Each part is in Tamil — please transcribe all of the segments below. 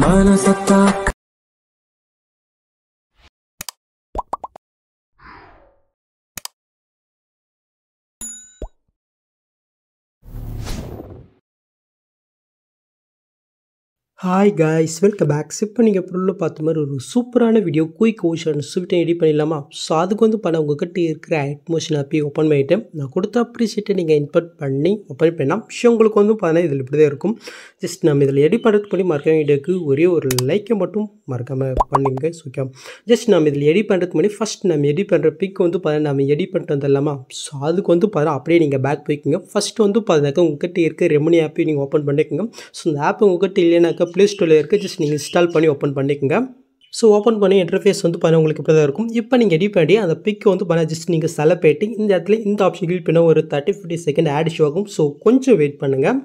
Manasatak hi guys welcome back இப்போ நீங்கள் பொருளில் பார்த்த மாதிரி ஒரு சூப்பரான வீடியோ குயிக் ஓஷன் ஸ்விஃப்ட்டை எடிட் பண்ணிடலாமா ஸோ அதுக்கு வந்து பண்ண உங்ககிட்ட இருக்கிற அட்மோஷன் ஆப்பி ஓப்பன் பண்ணிவிட்டேன் நான் கொடுத்த அப்ரிஷியேட்டை நீங்கள் இன்பர்ட் பண்ணி ஓப்பன் பண்ணால் ஸோ உங்களுக்கு வந்து பார்த்தா இதில் இப்படி தான் இருக்கும் ஜஸ்ட் நம்ம இதில் எடிட் பண்ணுறதுக்கு பண்ணி மறக்காம வீடியோக்கு ஒரே ஒரு லைக்கை மட்டும் மறக்காமல் பண்ணுங்க ஓகே ஜஸ்ட் நம்ம இதில் எடிட் பண்ணுறதுக்கு முன்னாடி ஃபஸ்ட் நம்ம எடிட் பண்ணுற பிக் வந்து பார்த்தீங்கன்னா நம்ம எடிட் பண்ணிட்டு வந்துடலாமா ஸோ அதுக்கு வந்து பார்த்தா அப்படியே நீங்கள் பேக் போய்க்குங்க ஃபஸ்ட்டு வந்து பார்த்தாக்கா உங்ககிட்ட இருக்கிற ரெமனி ஆப்பையும் நீங்கள் ஓப்பன் பண்ணிக்கோங்க ஸோ அந்த ஆப் உங்ககிட்ட இல்லைனாக்கா ப்ளே ஸ்டோரில் இருக்குது ஜஸ்ட் நீங்கள் இன்ஸ்டால் பண்ணி ஓப்பன் பண்ணிக்கோங்க ஸோ ஓப்பன் பண்ணி இன்டர்ஃபேஸ் வந்து பண்ண உங்களுக்கு இப்படி தான் இருக்கும் இப்போ நீங்கள் எடிட் பண்ணி அந்த பிக்கு வந்து பண்ண ஜஸ்ட் நீங்கள் செலப் இந்த இடத்துல இந்த ஆப்ஷன் கிளிக் பண்ண ஒரு thirty fifty second ad show ஆகும் ஸோ கொஞ்சம் வெயிட் பண்ணுங்கள்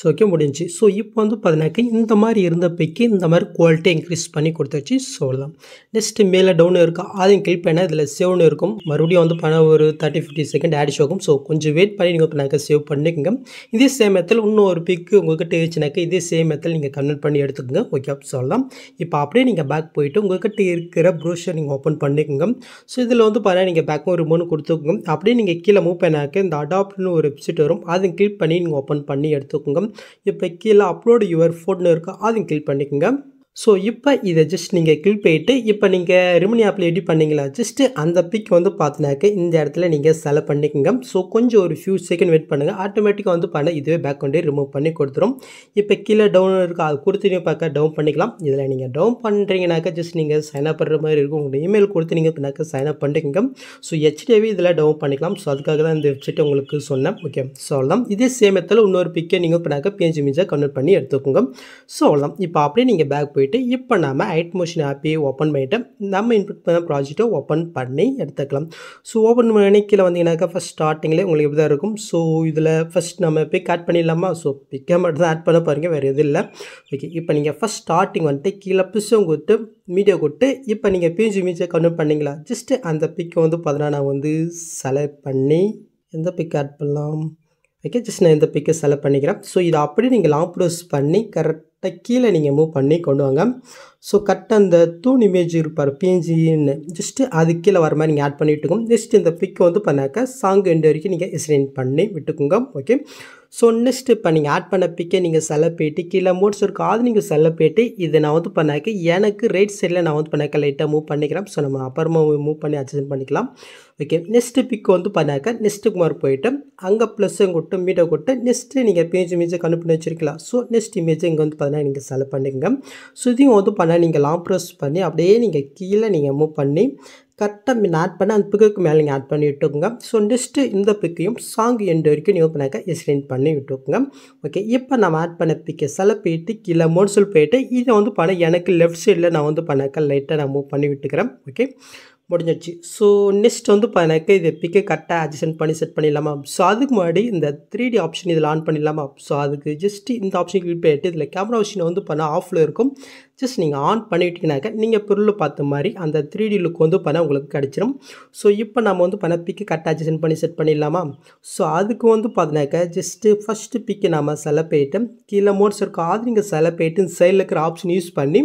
ஸோ ஓகே முடிஞ்சு ஸோ இப்போ வந்து பார்த்தீங்கன்னாக்கா இந்த மாதிரி இருந்த பிக்கு இந்த மாதிரி குவாலிட்டி இன்க்ரீஸ் பண்ணி கொடுத்துருச்சு சொல்லலாம் நெக்ஸ்ட்டு மேலே டவுன் இருக்கும் அதையும் கிளிக் பண்ணால் இதில் சேவ்னு இருக்கும் மறுபடியும் வந்து பண்ண ஒரு தேர்ட்டி ஃபிஃப்டி செகண்ட் ஆட் ஷோக்கும் ஸோ கொஞ்சம் வெயிட் பண்ணி நீங்கள் நாங்கள் சேவ் பண்ணிக்கோங்க இதே சேம் இடத்துல இன்னும் ஒரு பிக்கு உங்கள்கிட்ட இருந்துச்சுனாக்கா இதே சேம் இடத்துல நீங்கள் கன்வெர்ட் பண்ணி எடுத்துக்கோங்க ஓகே சொல்லலாம் இப்போ அப்படியே நீங்கள் பேக் போயிட்டு உங்கள்கிட்ட இருக்கிற ப்ரோஷர் நீங்கள் ஓப்பன் பண்ணிக்கோங்க ஸோ இதில் வந்து பார்த்தா நீங்கள் பேக்கும் மூணு கொடுத்துக்கோங்க அப்படியே நீங்கள் கீழே மூவ் பண்ணாக்க இந்த அடாப்ட்னு ஒரு வெப்சைட் வரும் அதை கிளிக் பண்ணி நீங்கள் ஓப்பன் பண்ணி எடுத்துக்கோங்க இருக்கும் இப்போ கீழே அப்லோடு யுவர் ஃபோட்டோன்னு இருக்கும் அதையும் கிளிக் பண்ணிக்கோங்க ஸோ இப்போ இதை ஜஸ்ட் நீங்கள் கிளிக் போயிட்டு இப்போ நீங்கள் ரிமினி ஆப்பில் எடிட் பண்ணிங்களா ஜஸ்ட்டு அந்த பிக் வந்து பார்த்தினாக்க இந்த இடத்துல நீங்கள் செலக்ட் பண்ணிக்கோங்க ஸோ கொஞ்சம் ஒரு ஃபியூ செகண்ட் வெயிட் பண்ணுங்கள் ஆட்டோமேட்டிக்காக வந்து பண்ண இதுவே பேக் கொண்டே ரிமூவ் பண்ணி கொடுத்துரும் இப்போ கீழே டவுன் இருக்கா அது கொடுத்து நீங்கள் பார்க்க டவுன் பண்ணிக்கலாம் இதில் நீங்கள் டவுன் பண்ணுறீங்கனாக்கா ஜஸ்ட் நீங்கள் சைன் அப் பண்ணுற மாதிரி இருக்கும் உங்களுக்கு இமெயில் கொடுத்து நீங்கள் பின்னாக்க சைன் அப் பண்ணிக்கோங்க ஸோ ஹெச்டிவி இதில் டவுன் பண்ணிக்கலாம் ஸோ அதுக்காக தான் இந்த வெப்சைட் உங்களுக்கு சொன்னேன் ஓகே ஸோ அவ்வளோதான் இதே சேமத்தில் இன்னொரு பிக்கை நீங்கள் பின்னாக்க பேஞ்சு மிஞ்சாக கன்வெர்ட் பண்ணி எடுத்துக்கோங்க ஸோ அவ்வளோதான் இப்போ அப்படியே நீங்கள் பேக் போய் போயிட்டு இப்போ நம்ம மோஷன் ஆப்பே ஓப்பன் பண்ணிவிட்டு நம்ம இன்புட் பண்ண ப்ராஜெக்ட்டை ஓப்பன் பண்ணி எடுத்துக்கலாம் ஸோ ஓப்பன் பண்ணி கீழே வந்தீங்கன்னாக்கா ஃபஸ்ட் ஸ்டார்டிங்லேயே உங்களுக்கு இப்படி தான் இருக்கும் ஸோ இதில் ஃபஸ்ட் நம்ம பிக் ஆட் பண்ணிடலாமா ஸோ பிக்கை மட்டும் தான் ஆட் பண்ண பாருங்க வேறு எதுவும் இல்லை ஓகே இப்போ நீங்கள் ஃபஸ்ட் ஸ்டார்டிங் வந்துட்டு கீழே பிசும் கொடுத்து மீடியோ கொடுத்து இப்போ நீங்கள் பிஞ்சு மீஜியை கன்வெர்ட் பண்ணிங்களா ஜஸ்ட்டு அந்த பிக்கை வந்து பார்த்தீங்கன்னா நான் வந்து செலக்ட் பண்ணி எந்த பிக் ஆட் பண்ணலாம் ஓகே ஜஸ்ட் நான் இந்த பிக்கை செலக்ட் பண்ணிக்கிறேன் ஸோ இதை அப்படியே நீங்கள் லாங் ப்ரொஸ் பண்ணி கரெக்ட் கரெக்டாக கீழே நீங்கள் மூவ் பண்ணி கொண்டு வாங்க ஸோ கரெக்டாக அந்த தூண் இமேஜ் இருப்பார் பிஎன்ஜின்னு ஜஸ்ட்டு அது கீழே வர மாதிரி நீங்கள் ஆட் பண்ணிட்டுக்கோங்க நெக்ஸ்ட் இந்த பிக்கை வந்து பண்ணாக்க சாங் எண்டு வரைக்கும் நீங்கள் எஸ்டெண்ட் பண்ணி விட்டுக்குங்க ஓகே ஸோ நெக்ஸ்ட் இப்போ நீங்கள் ஆட் பண்ண பிக்கை நீங்கள் செல்ல போய்ட்டு கீழே மோட்ஸ் இருக்கும் அது நீங்கள் செல்ல போய்ட்டு இதை நான் வந்து பண்ணாக்க எனக்கு ரைட் சைடில் நான் வந்து பண்ணாக்க லைட்டாக மூவ் பண்ணிக்கிறேன் ஸோ நம்ம அப்புறமா மூவ் பண்ணி அட்ஜஸ்ட் பண்ணிக்கலாம் ஓகே நெக்ஸ்ட்டு பிக் வந்து பண்ணாக்க நெக்ஸ்ட்டு குமார் போயிட்டு அங்கே ப்ளஸ்ஸும் கொட்டு மீட்டை கொட்டு நெக்ஸ்ட்டு நீங்கள் பேஜ் இமேஜை கண்டுபிடி வச்சிருக்கலாம் ஸோ நெக்ஸ்ட் இமேஜ் இங்கே வந்து பண்ணால் நீங்கள் செலக்ட் பண்ணுங்க சுதியும் ஓது பண்ணால் நீங்கள் லாங் ப்ரெஸ் பண்ணி அப்படியே நீங்கள் கீழே நீங்கள் மூவ் பண்ணி கரெக்டாக மீன் ஆட் பண்ணி அந்த பிக்குக்கு மேலே நீங்கள் ஆட் பண்ணி விட்டுக்கோங்க ஸோ நெக்ஸ்ட்டு இந்த பிக்கையும் சாங் எண்டு வரைக்கும் நீங்கள் பண்ணாக்க எக்ஸ்டெண்ட் பண்ணி விட்டுக்கோங்க ஓகே இப்போ நம்ம ஆட் பண்ண பிக்கை செல போயிட்டு கீழே மோன்சூல் போயிட்டு இதை வந்து பண்ண எனக்கு லெஃப்ட் சைடில் நான் வந்து பண்ணாக்க லைட்டாக நான் மூவ் பண்ணி விட்டுக்கிறேன் ஓகே முடிஞ்சிடுச்சு ஸோ நெக்ஸ்ட் வந்து இப்போ எனக்கு இது பிக்கு கரெக்டாக அட்ஜஸ்ட் பண்ணி செட் பண்ணிடலாமா ஸோ அதுக்கு முன்னாடி இந்த த்ரீ டி ஆப்ஷன் இதில் ஆன் பண்ணிடலாமா ஸோ அதுக்கு ஜஸ்ட் இந்த ஆப்ஷன் கிளிக் பண்ணிட்டு இதில் கேமரா ஆப்ஷன் வந்து பண்ணால் ஆஃபில் இருக்கும் ஜஸ்ட் நீங்கள் ஆன் பண்ணிவிட்டீங்கனாக்க நீங்கள் பொருள் பார்த்த மாதிரி அந்த த்ரீ டி லுக் வந்து பண்ண உங்களுக்கு கிடச்சிரும் ஸோ இப்போ நம்ம வந்து பண்ண பிக்கு கட்டாச்சு சென்ட் பண்ணி செட் பண்ணிடலாமா ஸோ அதுக்கு வந்து பார்த்தினாக்க ஜஸ்ட்டு ஃபஸ்ட்டு பிக்கு நம்ம செலப் போயிட்டு கீழே மோட்ஸ் இருக்கும் அது நீங்கள் செலப் போயிட்டு சைடில் இருக்கிற ஆப்ஷன் யூஸ் பண்ணி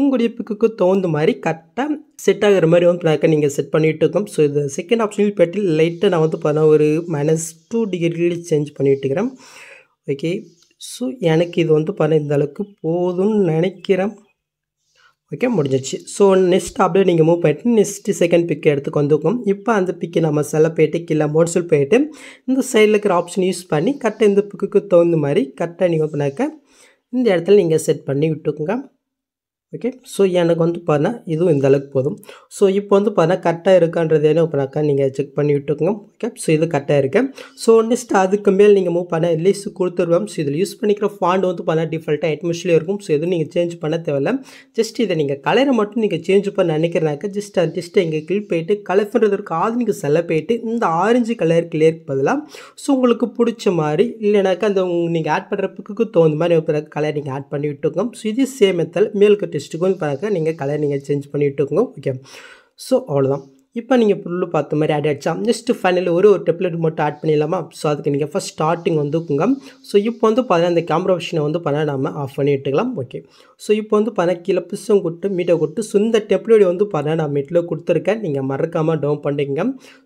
உங்களுடைய பிக்குக்கு தகுந்த மாதிரி கரெக்டாக செட் ஆகிற மாதிரி வந்து பிளாக்கை நீங்கள் செட் பண்ணிகிட்டு இருக்கோம் ஸோ இது செகண்ட் ஆப்ஷனில் போய்ட்டு லைட்டாக நான் வந்து பார்த்தா ஒரு மைனஸ் டூ டிகிரியில் சேஞ்ச் பண்ணிகிட்டு இருக்கிறேன் ஓகே ஸோ எனக்கு இது வந்து பார்த்தா இந்த அளவுக்கு போதும்னு நினைக்கிறேன் ஓகே முடிஞ்சிச்சு ஸோ நெக்ஸ்ட் அப்படியே நீங்கள் மூவ் பண்ணிட்டு நெக்ஸ்ட்டு செகண்ட் பிக்கை எடுத்துக்கு வந்துக்கும் இப்போ அந்த பிக்கை நம்ம செல்ல போய்ட்டு கீழே மோட்ஸில் போயிட்டு இந்த சைடில் இருக்கிற ஆப்ஷன் யூஸ் பண்ணி கரெக்டாக இந்த பிக்குக்கு தகுந்த மாதிரி கரெக்டாக நீங்கள் பண்ணாக்க இந்த இடத்துல நீங்கள் செட் பண்ணி விட்டுக்குங்க ஓகே ஸோ எனக்கு வந்து பார்த்தா இதுவும் இந்த அளவுக்கு போதும் ஸோ இப்போ வந்து பார்த்தா கரெக்டாக இருக்கான்றது என்ன பண்ணாக்கா நீங்கள் செக் பண்ணி விட்டுக்கோங்க ஓகே ஸோ இது கரெக்டாக இருக்கேன் ஸோ நெக்ஸ்ட் அதுக்கு மேல் நீங்கள் மூவ் பண்ண லிஸ்ட் கொடுத்துருவோம் ஸோ இதில் யூஸ் பண்ணிக்கிற ஃபாண்ட் வந்து பார்த்தா டிஃபால்ட்டாக எட்மிஷிலே இருக்கும் ஸோ எதுவும் நீங்கள் சேஞ்ச் பண்ண தேவையில்ல ஜஸ்ட் இதை நீங்கள் கலரை மட்டும் நீங்கள் சேஞ்ச் பண்ண நினைக்கிறனாக்கா ஜஸ்ட் ஜஸ்ட் இங்கே கிளிக் போயிட்டு கலர்ன்றதற்கு ஆதி நீங்கள் செல்ல போயிட்டு இந்த ஆரஞ்சு கலர் கிளியருக்கு பதிலாக ஸோ உங்களுக்கு பிடிச்ச மாதிரி இல்லைனாக்கா அந்த நீங்கள் ஆட் பண்ணுறப்புக்கு தகுந்த மாதிரி கலர் நீங்கள் ஆட் பண்ணி விட்டுக்கோங்க ஸோ இது சேமத்தில் மேல்கட்டு டெஸ்ட்டுக்கும் பார்க்க நீங்கள் கலர் நீங்கள் சேஞ்ச் பண்ணிட்டு இருக்கோம் ஓகே ஸோ அவ்வளோதான் இப்போ நீங்கள் ஃபுல்லு பார்த்த மாதிரி ஆட் ஆகிடுச்சா ஜஸ்ட்டு ஃபைனல் ஒரு ஒரு டெப்லெட் மட்டும் ஆட் பண்ணிடலாமா ஸோ அதுக்கு நீங்கள் ஃபஸ்ட் ஸ்டார்டிங் வந்துக்குங்க ஸோ இப்போ வந்து பார்த்தீங்கன்னா அந்த கேமரா விஷனை வந்து பார்த்தீங்கன்னா நம்ம ஆஃப் பண்ணி விட்டுக்கலாம் ஓகே ஸோ இப்போ வந்து பார்த்தீங்கன்னா கீழே பிசும் கொடுத்து மீட்டை கொடுத்து ஸோ இந்த டெப்லெட் வந்து பண்ண நான் மீட்டில் கொடுத்துருக்கேன் நீங்கள் மறக்காமல் டவுன் பண்ணிக்கங்க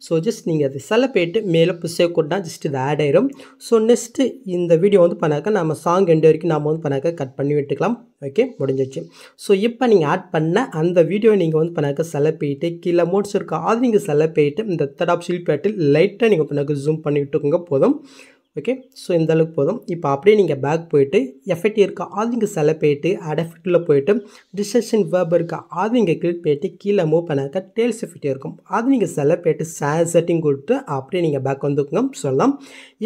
ஸோ ஜஸ்ட் நீங்கள் அது செல போயிட்டு மேலே புஷே கொடுத்தா ஜஸ்ட் இது ஆட் ஆயிரும் ஸோ நெக்ஸ்ட்டு இந்த வீடியோ வந்து பண்ணாக்க நம்ம சாங் எண்டு வரைக்கும் நாம் வந்து பண்ணாக்க கட் பண்ணி விட்டுக்கலாம் ஓகே முடிஞ்சிச்சு ஸோ இப்போ நீங்கள் ஆட் பண்ண அந்த வீடியோ நீங்கள் வந்து பண்ணாக்க செல போயிட்டு கீழே மோட்ஸ் இருக்கா நீங்கள் செல்ல போயிட்டு இந்த தடாப் ஆப் ஷீல் பேட்டில் லைட்டாக நீங்கள் இப்போ ஜூம் பண்ணிவிட்டுக்கோங்க போதும் ஓகே ஸோ இந்த அளவுக்கு போதும் இப்போ அப்படியே நீங்கள் பேக் போயிட்டு எஃபெக்ட் இருக்கா அது இங்கே செல போயிட்டு அட் எஃபெக்டில் போயிட்டு டிஸ்டக்ஷன் வேர்ப் இருக்கா அது நீங்கள் கிளிக் போயிட்டு கீழே மூவ் பண்ணாக்க டேல்ஸ் எஃபெக்ட் இருக்கும் அது நீங்கள் செல போயிட்டு செட்டிங் கொடுத்து அப்படியே நீங்கள் பேக் வந்துக்குங்க சொல்லலாம்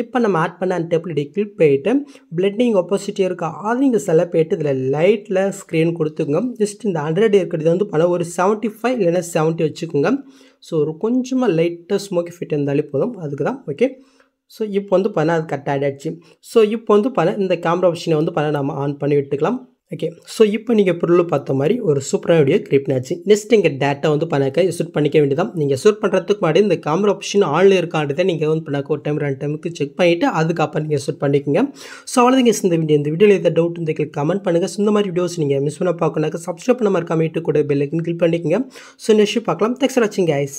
இப்போ நம்ம ஆட் பண்ண அந்த டேபிளிட்டி கிளிக் போயிட்டு பிளட்டிங் ஆப்போசிட் இருக்கா அது நீங்கள் செல போயிட்டு இதில் லைட்டில் ஸ்க்ரீன் கொடுத்துக்குங்க ஜஸ்ட் இந்த ஹண்ட்ரட் இருக்கிறது வந்து பண்ண ஒரு செவன்ட்டி ஃபைவ் இல்லைன்னா செவன்ட்டி வச்சுக்கோங்க ஸோ ஒரு கொஞ்சமாக லைட்டாக ஸ்மோக் எஃபெக்ட் இருந்தாலே போதும் அதுக்கு தான் ஓகே ஸோ இப்போ வந்து பார்த்தீங்கன்னா அது கட் ஆட் ஆகிடுச்சு ஸோ இப்போ வந்து பார்த்தீங்கன்னா இந்த கேமரா ஆப்ஷனை வந்து பார்த்தீங்கன்னா நம்ம ஆன் பண்ணி விட்டுக்கலாம் ஓகே ஸோ இப்போ நீங்கள் பொருள் பார்த்த மாதிரி ஒரு சூப்பரான வீடியோ கிரியேட் பண்ணியாச்சு நெக்ஸ்ட் நீங்கள் டேட்டா வந்து பண்ணாக்க ஷூட் பண்ணிக்க வேண்டியதான் நீங்கள் ஷூட் பண்ணுறதுக்கு முன்னாடி இந்த கேமரா ஆப்ஷன் ஆனில் இருக்கான்றதை நீங்கள் வந்து பண்ணாக்க ஒரு டைம் ரெண்டு டைமுக்கு செக் பண்ணிவிட்டு அதுக்கப்புறம் நீங்கள் ஷூட் பண்ணிக்கோங்க ஸோ அவ்வளோ நீங்கள் இந்த வீடியோ இந்த வீடியோவில் எதாவது டவுட் இருந்து கமெண்ட் பண்ணுங்கள் ஸோ இந்த மாதிரி வீடியோஸ் நீங்கள் மிஸ் பண்ண பார்க்கணாக்க சப்ஸ்கிரைப் பண்ண மாதிரி கமெண்ட் கூட பெல்லைக்கன் கிளிக் பண்ணிக்கோங்க ஸோ நெக்ஸ்ட் பார்க்கலாம் தேங்க்ஸ் ஃபார் வாட்சிங் ஐஸ்